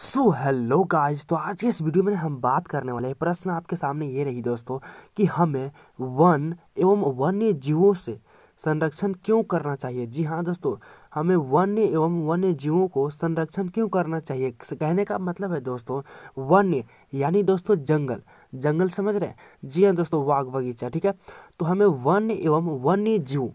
so hello guys तो आज के इस वीडियो में हम बात करने वाले हैं प्रश्न आपके सामने ये रही दोस्तों कि हमें वन एवं वन्य जीवों से संरक्षण क्यों करना चाहिए जी हाँ दोस्तों हमें वन्य एवं वन्य जीवों को संरक्षण क्यों करना चाहिए कहने का मतलब है दोस्तों वन्य यानी दोस्तों जंगल जंगल समझ रहे हैं जी हाँ दोस्तों वाघ बगीचा ठीक है तो हमें वन्य एवं वन्य जीव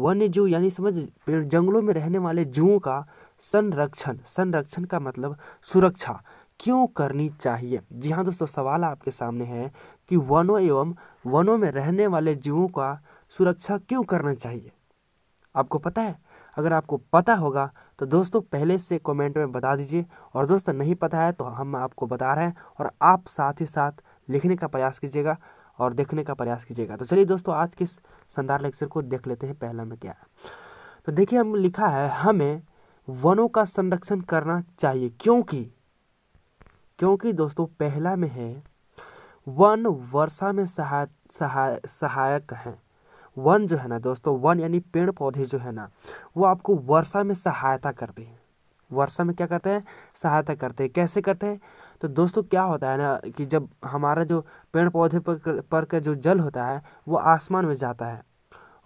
वन्य जीव यानी समझ जंगलों में रहने वाले जीवों का संरक्षण संरक्षण का मतलब सुरक्षा क्यों करनी चाहिए जी हाँ दोस्तों सवाल आपके सामने है कि वनों एवं वनों में रहने वाले जीवों का सुरक्षा क्यों करना चाहिए आपको पता है अगर आपको पता होगा तो दोस्तों पहले से कमेंट में बता दीजिए और दोस्तों नहीं पता है तो हम आपको बता रहे हैं और आप साथ ही साथ लिखने का प्रयास कीजिएगा और देखने का प्रयास कीजिएगा तो चलिए दोस्तों आज के इस शानदार लेक्चर को देख लेते हैं पहला में क्या है तो देखिए हम लिखा है हमें वनों का संरक्षण करना चाहिए क्योंकि क्योंकि दोस्तों पहला में है वन वर्षा में सहा, सहा, सहायक हैं वन जो है ना दोस्तों वन यानी पेड़ पौधे जो है ना वो आपको वर्षा में सहायता करते हैं वर्षा में क्या करते हैं सहायता करते हैं कैसे करते हैं तो दोस्तों क्या होता है ना कि जब हमारा जो पेड़ पौधे पर पर का जो जल होता है वो आसमान में जाता है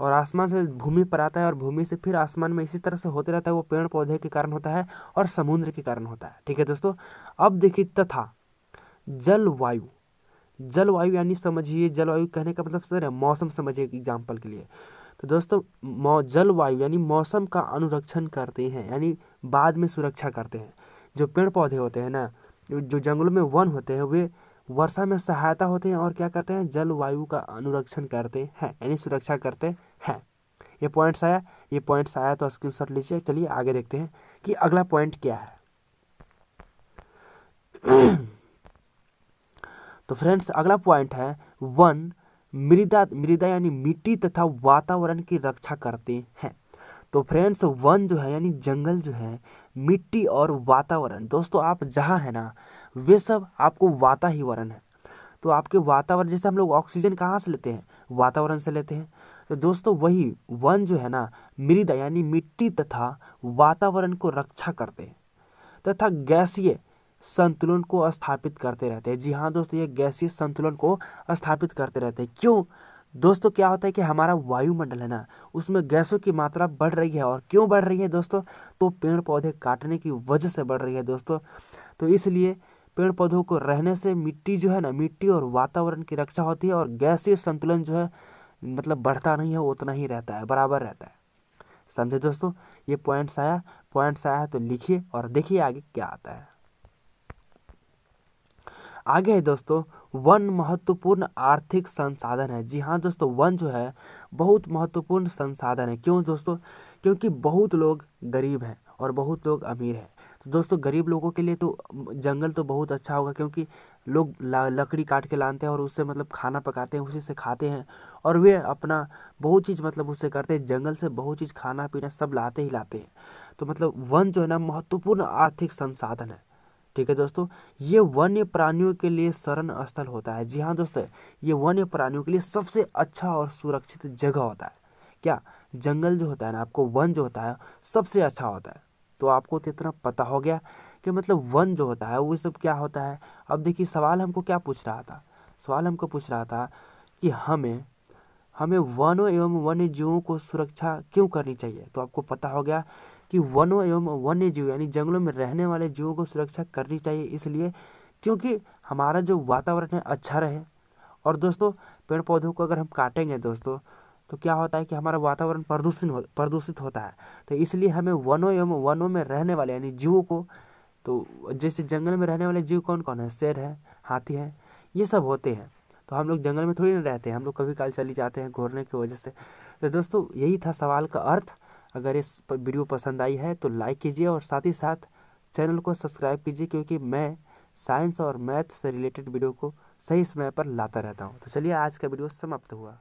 और आसमान से भूमि पर आता है और भूमि से फिर आसमान में इसी तरह से होते रहता है वो पेड़ पौधे के कारण होता है और समुद्र के कारण होता है ठीक है दोस्तों अब देखिए तथा जलवायु जलवायु यानी समझिए जलवायु कहने का मतलब सर मौसम समझिए एग्जाम्पल के लिए तो दोस्तों जलवायु यानी मौसम का अनुरक्षण करते हैं यानी बाद में सुरक्षा करते हैं जो पेड़ पौधे होते हैं ना जो जंगलों में वन होते हैं वे वर्षा में सहायता होते हैं और क्या करते हैं जलवायु का अनुरक्षण करते हैं यानी सुरक्षा करते हैं ये पॉइंट्स आया ये पॉइंट्स आया तो स्क्रीन शॉट लीजिए चलिए आगे देखते हैं कि अगला पॉइंट क्या है तो फ्रेंड्स अगला पॉइंट है वन मृदा मृदा यानी मिट्टी तथा वातावरण की रक्षा करते हैं तो फ्रेंड्स वन जो है यानी जंगल जो है मिट्टी और वातावरण दोस्तों आप जहाँ हैं ना वे सब आपको वाता ही वरण है तो आपके वातावरण जैसे हम लोग ऑक्सीजन कहाँ से लेते हैं वातावरण से लेते हैं तो दोस्तों वही वन जो है ना मृदा यानी मिट्टी तथा वातावरण को रक्षा करते हैं तथा गैसीय संतुलन को स्थापित करते रहते हैं जी हाँ दोस्तों ये गैसीय संतुलन को स्थापित करते रहते हैं क्यों दोस्तों क्या होता है कि हमारा वायुमंडल है ना उसमें गैसों की मात्रा बढ़ रही है और क्यों बढ़ रही है दोस्तों तो पेड़ पौधे काटने की वजह से बढ़ रही है दोस्तों तो इसलिए पेड़ पौधों को रहने से मिट्टी जो है ना मिट्टी और वातावरण की रक्षा होती है और गैसीय संतुलन जो है मतलब बढ़ता नहीं है उतना ही रहता है बराबर रहता है समझे दोस्तों ये पॉइंट्स आया पॉइंट्स आया तो लिखिए और देखिए आगे क्या आता है आगे है दोस्तों वन महत्वपूर्ण आर्थिक संसाधन है जी हाँ दोस्तों वन जो है बहुत महत्वपूर्ण संसाधन है क्यों दोस्तों क्योंकि बहुत लोग गरीब हैं और बहुत लोग अमीर हैं तो दोस्तों गरीब लोगों के लिए तो जंगल तो बहुत अच्छा होगा क्योंकि लोग लकड़ी काट के लाते हैं और उससे मतलब खाना पकाते हैं उसी से खाते हैं और वे अपना बहुत चीज़ मतलब उससे करते हैं जंगल से बहुत चीज़ खाना पीना सब लाते ही लाते हैं तो मतलब वन जो है ना महत्वपूर्ण आर्थिक संसाधन है ठीक है दोस्तों ये वन्य प्राणियों के लिए शरण स्थल होता है जी हाँ दोस्तों ये वन्य प्राणियों के लिए सबसे अच्छा और सुरक्षित जगह होता है क्या जंगल जो होता है ना आपको वन जो होता है सबसे अच्छा होता है तो आपको तो इतना पता हो गया कि मतलब वन जो होता है वो सब क्या होता है अब देखिए सवाल हमको क्या पूछ रहा था सवाल हमको पूछ रहा था कि हमें हमें वनों एवं वन्य जीवों को सुरक्षा क्यों करनी चाहिए तो आपको पता हो गया कि वनों एवं वन्य जीव यानी जंगलों में रहने वाले जीवों को सुरक्षा करनी चाहिए इसलिए क्योंकि हमारा जो वातावरण है अच्छा रहे और दोस्तों पेड़ पौधों को अगर हम काटेंगे दोस्तों तो क्या होता है कि हमारा वातावरण प्रदूषण हो, प्रदूषित होता है तो इसलिए हमें वनों एवं वनों में रहने वाले यानी जीवों को तो जैसे जंगल में रहने वाले जीव कौन कौन है शेर है हाथी है ये सब होते हैं तो हम लोग जंगल में थोड़ी ना रहते हैं हम लोग कभी काल चली जाते हैं घोरने की वजह से तो दोस्तों यही था सवाल का अर्थ अगर इस वीडियो पसंद आई है तो लाइक कीजिए और साथ ही साथ चैनल को सब्सक्राइब कीजिए क्योंकि मैं साइंस और मैथ से रिलेटेड वीडियो को सही समय पर लाता रहता हूँ तो चलिए आज का वीडियो समाप्त हुआ